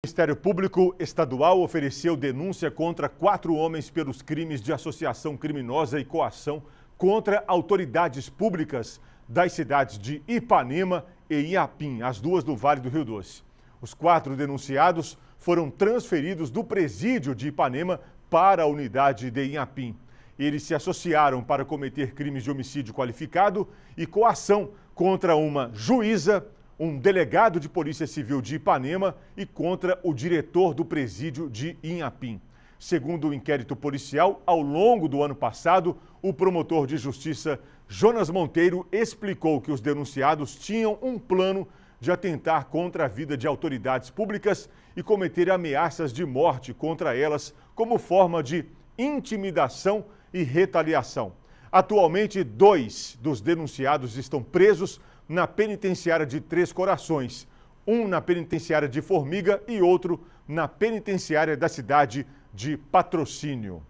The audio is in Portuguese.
O Ministério Público Estadual ofereceu denúncia contra quatro homens pelos crimes de associação criminosa e coação contra autoridades públicas das cidades de Ipanema e Iapim, as duas do Vale do Rio Doce. Os quatro denunciados foram transferidos do presídio de Ipanema para a unidade de Inhapim. Eles se associaram para cometer crimes de homicídio qualificado e coação contra uma juíza, um delegado de Polícia Civil de Ipanema e contra o diretor do presídio de Inhapim. Segundo o inquérito policial, ao longo do ano passado, o promotor de justiça Jonas Monteiro explicou que os denunciados tinham um plano de atentar contra a vida de autoridades públicas e cometer ameaças de morte contra elas como forma de intimidação e retaliação. Atualmente, dois dos denunciados estão presos na penitenciária de Três Corações, um na penitenciária de Formiga e outro na penitenciária da cidade de Patrocínio.